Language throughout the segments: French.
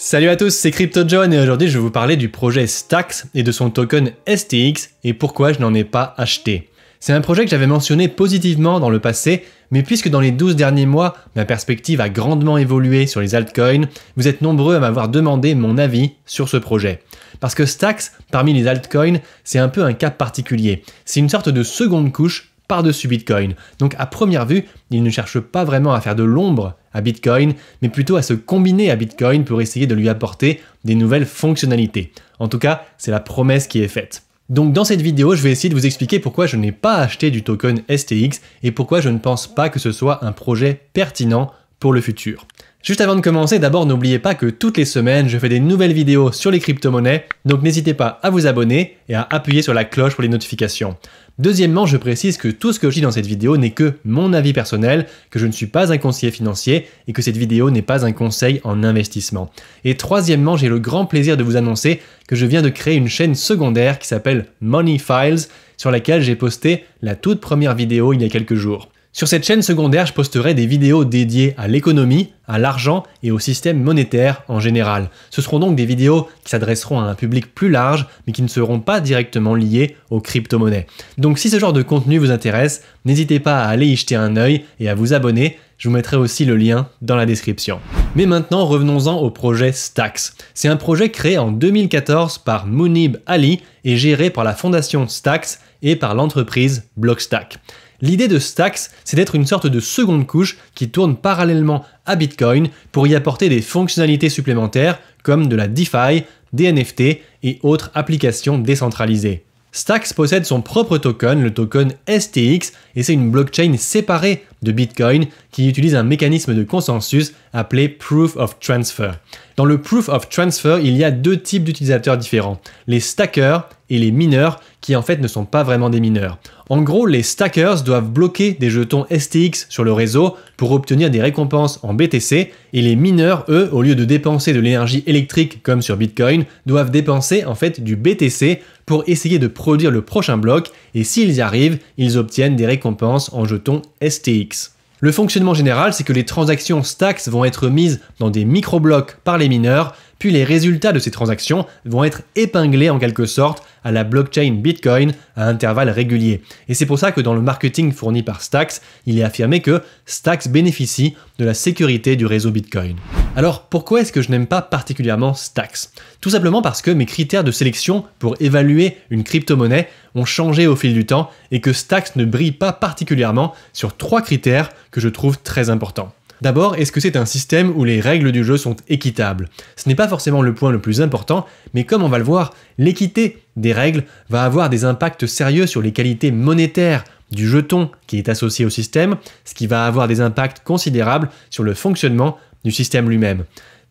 Salut à tous, c'est CryptoJohn et aujourd'hui je vais vous parler du projet Stax et de son token STX et pourquoi je n'en ai pas acheté. C'est un projet que j'avais mentionné positivement dans le passé, mais puisque dans les 12 derniers mois, ma perspective a grandement évolué sur les altcoins, vous êtes nombreux à m'avoir demandé mon avis sur ce projet. Parce que Stax, parmi les altcoins, c'est un peu un cas particulier. C'est une sorte de seconde couche par-dessus Bitcoin. Donc à première vue, il ne cherche pas vraiment à faire de l'ombre à Bitcoin, mais plutôt à se combiner à Bitcoin pour essayer de lui apporter des nouvelles fonctionnalités. En tout cas, c'est la promesse qui est faite. Donc dans cette vidéo, je vais essayer de vous expliquer pourquoi je n'ai pas acheté du token STX et pourquoi je ne pense pas que ce soit un projet pertinent pour le futur. Juste avant de commencer, d'abord n'oubliez pas que toutes les semaines, je fais des nouvelles vidéos sur les crypto-monnaies, donc n'hésitez pas à vous abonner et à appuyer sur la cloche pour les notifications. Deuxièmement, je précise que tout ce que je dis dans cette vidéo n'est que mon avis personnel, que je ne suis pas un conseiller financier et que cette vidéo n'est pas un conseil en investissement. Et troisièmement, j'ai le grand plaisir de vous annoncer que je viens de créer une chaîne secondaire qui s'appelle Money Files, sur laquelle j'ai posté la toute première vidéo il y a quelques jours. Sur cette chaîne secondaire, je posterai des vidéos dédiées à l'économie, à l'argent et au système monétaire en général. Ce seront donc des vidéos qui s'adresseront à un public plus large, mais qui ne seront pas directement liées aux crypto-monnaies. Donc si ce genre de contenu vous intéresse, n'hésitez pas à aller y jeter un œil et à vous abonner, je vous mettrai aussi le lien dans la description. Mais maintenant, revenons-en au projet Stax. C'est un projet créé en 2014 par Munib Ali et géré par la fondation Stax et par l'entreprise Blockstack. L'idée de Stacks, c'est d'être une sorte de seconde couche qui tourne parallèlement à Bitcoin pour y apporter des fonctionnalités supplémentaires comme de la DeFi, des NFT et autres applications décentralisées. Stacks possède son propre token, le token STX, et c'est une blockchain séparée de Bitcoin qui utilise un mécanisme de consensus appelé Proof of Transfer. Dans le Proof of Transfer, il y a deux types d'utilisateurs différents, les stackers et les mineurs qui en fait ne sont pas vraiment des mineurs. En gros, les stackers doivent bloquer des jetons STX sur le réseau pour obtenir des récompenses en BTC, et les mineurs, eux, au lieu de dépenser de l'énergie électrique comme sur Bitcoin, doivent dépenser en fait du BTC pour essayer de produire le prochain bloc, et s'ils y arrivent, ils obtiennent des récompenses en jetons STX. Le fonctionnement général, c'est que les transactions stacks vont être mises dans des micro-blocs par les mineurs, puis les résultats de ces transactions vont être épinglés en quelque sorte à la blockchain Bitcoin à intervalles réguliers. Et c'est pour ça que dans le marketing fourni par Stax, il est affirmé que Stax bénéficie de la sécurité du réseau Bitcoin. Alors pourquoi est-ce que je n'aime pas particulièrement Stax Tout simplement parce que mes critères de sélection pour évaluer une crypto-monnaie ont changé au fil du temps et que Stax ne brille pas particulièrement sur trois critères que je trouve très importants. D'abord, est-ce que c'est un système où les règles du jeu sont équitables Ce n'est pas forcément le point le plus important, mais comme on va le voir, l'équité des règles va avoir des impacts sérieux sur les qualités monétaires du jeton qui est associé au système, ce qui va avoir des impacts considérables sur le fonctionnement du système lui-même.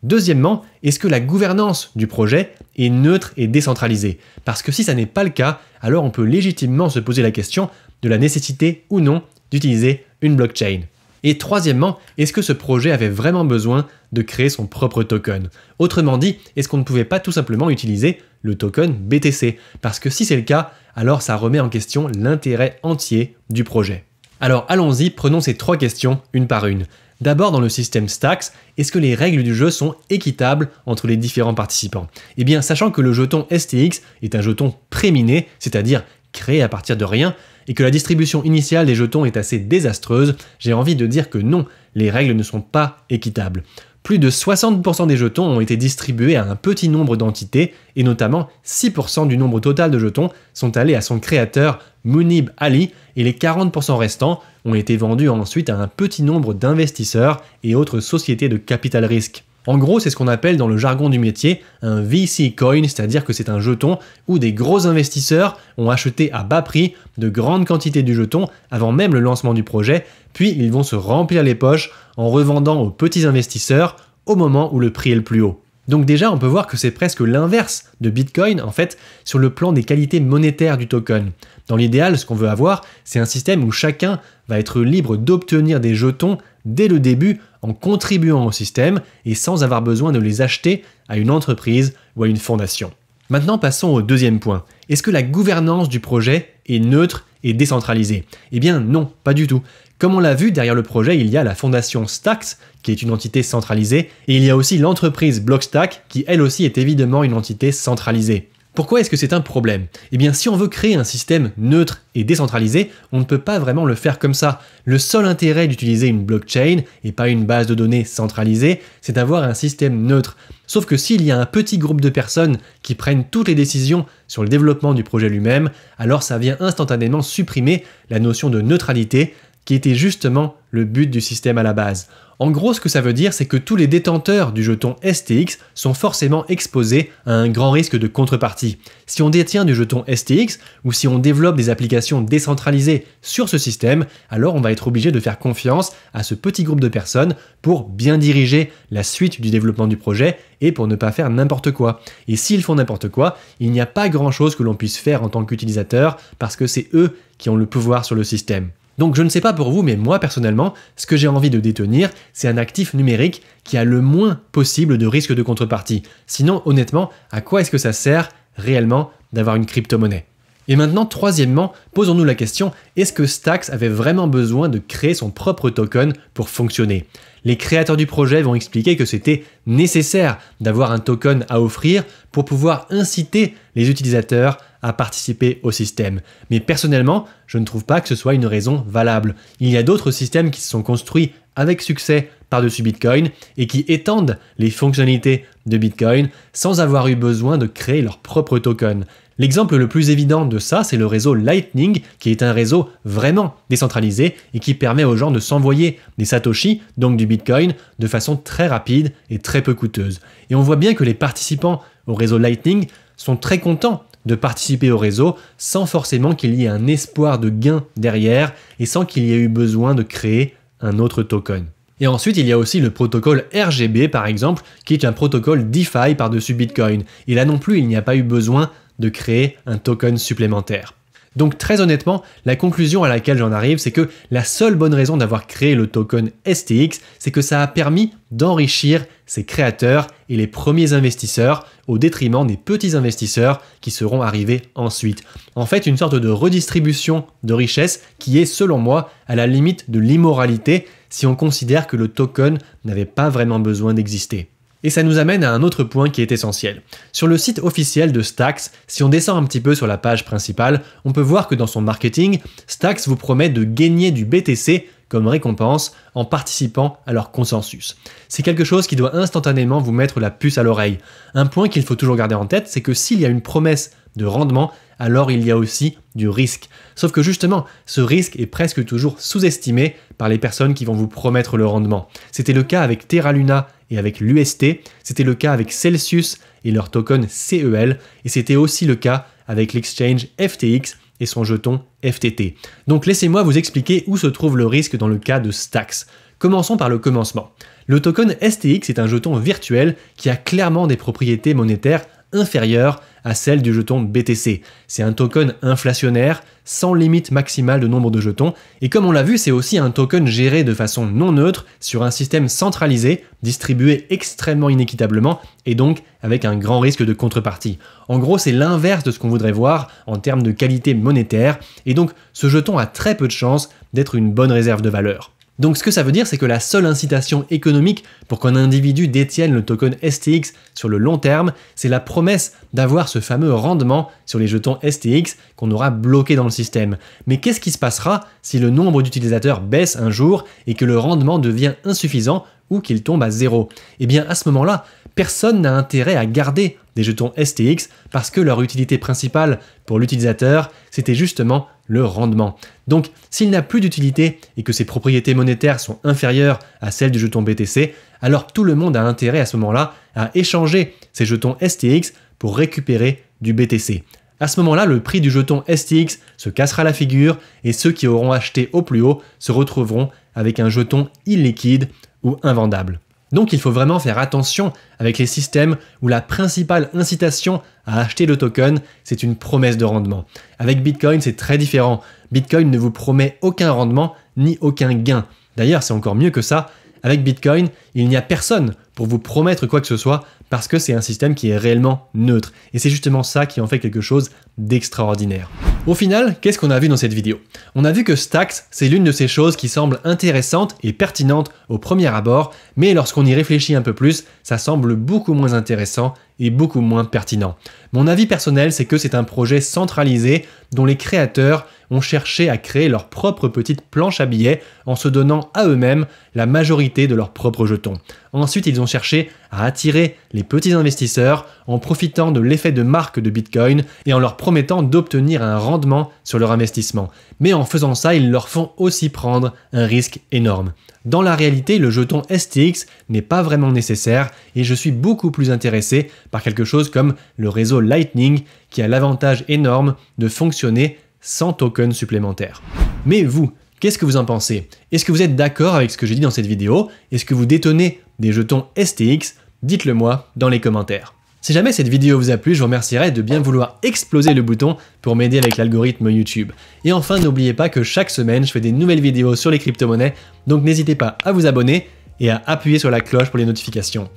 Deuxièmement, est-ce que la gouvernance du projet est neutre et décentralisée Parce que si ça n'est pas le cas, alors on peut légitimement se poser la question de la nécessité ou non d'utiliser une blockchain. Et troisièmement, est-ce que ce projet avait vraiment besoin de créer son propre token Autrement dit, est-ce qu'on ne pouvait pas tout simplement utiliser le token BTC Parce que si c'est le cas, alors ça remet en question l'intérêt entier du projet. Alors allons-y, prenons ces trois questions une par une. D'abord, dans le système Stacks, est-ce que les règles du jeu sont équitables entre les différents participants Eh bien, sachant que le jeton STX est un jeton préminé, c'est-à-dire créé à partir de rien, et que la distribution initiale des jetons est assez désastreuse, j'ai envie de dire que non, les règles ne sont pas équitables. Plus de 60% des jetons ont été distribués à un petit nombre d'entités, et notamment 6% du nombre total de jetons sont allés à son créateur, Munib Ali, et les 40% restants ont été vendus ensuite à un petit nombre d'investisseurs et autres sociétés de capital risque. En gros, c'est ce qu'on appelle dans le jargon du métier un VC coin, c'est-à-dire que c'est un jeton où des gros investisseurs ont acheté à bas prix de grandes quantités du jeton avant même le lancement du projet, puis ils vont se remplir les poches en revendant aux petits investisseurs au moment où le prix est le plus haut. Donc déjà, on peut voir que c'est presque l'inverse de Bitcoin, en fait, sur le plan des qualités monétaires du token. Dans l'idéal, ce qu'on veut avoir, c'est un système où chacun va être libre d'obtenir des jetons dès le début en contribuant au système et sans avoir besoin de les acheter à une entreprise ou à une fondation. Maintenant passons au deuxième point. Est-ce que la gouvernance du projet est neutre et décentralisée Eh bien non, pas du tout. Comme on l'a vu, derrière le projet, il y a la fondation Stax, qui est une entité centralisée, et il y a aussi l'entreprise Blockstack, qui elle aussi est évidemment une entité centralisée. Pourquoi est-ce que c'est un problème Eh bien, si on veut créer un système neutre et décentralisé, on ne peut pas vraiment le faire comme ça. Le seul intérêt d'utiliser une blockchain et pas une base de données centralisée, c'est d'avoir un système neutre. Sauf que s'il y a un petit groupe de personnes qui prennent toutes les décisions sur le développement du projet lui-même, alors ça vient instantanément supprimer la notion de neutralité qui était justement le but du système à la base. En gros, ce que ça veut dire, c'est que tous les détenteurs du jeton STX sont forcément exposés à un grand risque de contrepartie. Si on détient du jeton STX, ou si on développe des applications décentralisées sur ce système, alors on va être obligé de faire confiance à ce petit groupe de personnes pour bien diriger la suite du développement du projet et pour ne pas faire n'importe quoi. Et s'ils font n'importe quoi, il n'y a pas grand-chose que l'on puisse faire en tant qu'utilisateur parce que c'est eux qui ont le pouvoir sur le système. Donc je ne sais pas pour vous, mais moi personnellement, ce que j'ai envie de détenir, c'est un actif numérique qui a le moins possible de risque de contrepartie. Sinon, honnêtement, à quoi est-ce que ça sert réellement d'avoir une crypto-monnaie et maintenant, troisièmement, posons-nous la question, est-ce que Stax avait vraiment besoin de créer son propre token pour fonctionner Les créateurs du projet vont expliquer que c'était nécessaire d'avoir un token à offrir pour pouvoir inciter les utilisateurs à participer au système. Mais personnellement, je ne trouve pas que ce soit une raison valable. Il y a d'autres systèmes qui se sont construits avec succès par-dessus Bitcoin et qui étendent les fonctionnalités de Bitcoin sans avoir eu besoin de créer leur propre token. L'exemple le plus évident de ça, c'est le réseau Lightning, qui est un réseau vraiment décentralisé et qui permet aux gens de s'envoyer des satoshi, donc du Bitcoin, de façon très rapide et très peu coûteuse. Et on voit bien que les participants au réseau Lightning sont très contents de participer au réseau sans forcément qu'il y ait un espoir de gain derrière et sans qu'il y ait eu besoin de créer un autre token. Et ensuite, il y a aussi le protocole RGB par exemple, qui est un protocole DeFi par-dessus Bitcoin. Et là non plus, il n'y a pas eu besoin de créer un token supplémentaire. Donc très honnêtement, la conclusion à laquelle j'en arrive, c'est que la seule bonne raison d'avoir créé le token STX, c'est que ça a permis d'enrichir ses créateurs et les premiers investisseurs au détriment des petits investisseurs qui seront arrivés ensuite. En fait, une sorte de redistribution de richesse qui est, selon moi, à la limite de l'immoralité si on considère que le token n'avait pas vraiment besoin d'exister. Et ça nous amène à un autre point qui est essentiel. Sur le site officiel de Stax, si on descend un petit peu sur la page principale, on peut voir que dans son marketing, Stax vous promet de gagner du BTC comme récompense en participant à leur consensus. C'est quelque chose qui doit instantanément vous mettre la puce à l'oreille. Un point qu'il faut toujours garder en tête, c'est que s'il y a une promesse de rendement, alors il y a aussi du risque. Sauf que justement, ce risque est presque toujours sous-estimé par les personnes qui vont vous promettre le rendement. C'était le cas avec Terra Luna et avec l'UST. C'était le cas avec Celsius et leur token CEL. Et c'était aussi le cas avec l'exchange FTX et son jeton FTT. Donc laissez-moi vous expliquer où se trouve le risque dans le cas de Stax. Commençons par le commencement. Le token STX est un jeton virtuel qui a clairement des propriétés monétaires inférieure à celle du jeton BTC. C'est un token inflationnaire, sans limite maximale de nombre de jetons, et comme on l'a vu, c'est aussi un token géré de façon non neutre sur un système centralisé, distribué extrêmement inéquitablement, et donc avec un grand risque de contrepartie. En gros, c'est l'inverse de ce qu'on voudrait voir en termes de qualité monétaire, et donc ce jeton a très peu de chances d'être une bonne réserve de valeur. Donc ce que ça veut dire, c'est que la seule incitation économique pour qu'un individu détienne le token STX sur le long terme, c'est la promesse d'avoir ce fameux rendement sur les jetons STX qu'on aura bloqué dans le système. Mais qu'est-ce qui se passera si le nombre d'utilisateurs baisse un jour et que le rendement devient insuffisant ou qu'il tombe à zéro Eh bien à ce moment-là, personne n'a intérêt à garder des jetons STX parce que leur utilité principale pour l'utilisateur, c'était justement le rendement. Donc, s'il n'a plus d'utilité et que ses propriétés monétaires sont inférieures à celles du jeton BTC, alors tout le monde a intérêt à ce moment-là à échanger ses jetons STX pour récupérer du BTC. À ce moment-là, le prix du jeton STX se cassera la figure et ceux qui auront acheté au plus haut se retrouveront avec un jeton illiquide ou invendable. Donc il faut vraiment faire attention avec les systèmes où la principale incitation à acheter le token, c'est une promesse de rendement. Avec Bitcoin, c'est très différent. Bitcoin ne vous promet aucun rendement ni aucun gain. D'ailleurs, c'est encore mieux que ça, avec Bitcoin, il n'y a personne pour vous promettre quoi que ce soit parce que c'est un système qui est réellement neutre. Et c'est justement ça qui en fait quelque chose d'extraordinaire. Au final, qu'est-ce qu'on a vu dans cette vidéo On a vu que Stacks, c'est l'une de ces choses qui semble intéressante et pertinente au premier abord, mais lorsqu'on y réfléchit un peu plus, ça semble beaucoup moins intéressant et beaucoup moins pertinent. Mon avis personnel, c'est que c'est un projet centralisé dont les créateurs ont cherché à créer leur propre petite planche à billets en se donnant à eux-mêmes la majorité de leurs propres jetons. Ensuite, ils ont cherché à attirer les petits investisseurs en profitant de l'effet de marque de Bitcoin et en leur promettant d'obtenir un rendement sur leur investissement. Mais en faisant ça, ils leur font aussi prendre un risque énorme. Dans la réalité, le jeton STX n'est pas vraiment nécessaire et je suis beaucoup plus intéressé par quelque chose comme le réseau Lightning qui a l'avantage énorme de fonctionner sans token supplémentaire. Mais vous, Qu'est-ce que vous en pensez Est-ce que vous êtes d'accord avec ce que j'ai dit dans cette vidéo Est-ce que vous détenez des jetons STX Dites-le moi dans les commentaires. Si jamais cette vidéo vous a plu, je vous remercierai de bien vouloir exploser le bouton pour m'aider avec l'algorithme YouTube. Et enfin, n'oubliez pas que chaque semaine, je fais des nouvelles vidéos sur les crypto-monnaies, donc n'hésitez pas à vous abonner et à appuyer sur la cloche pour les notifications.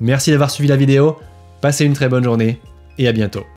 Merci d'avoir suivi la vidéo, passez une très bonne journée et à bientôt.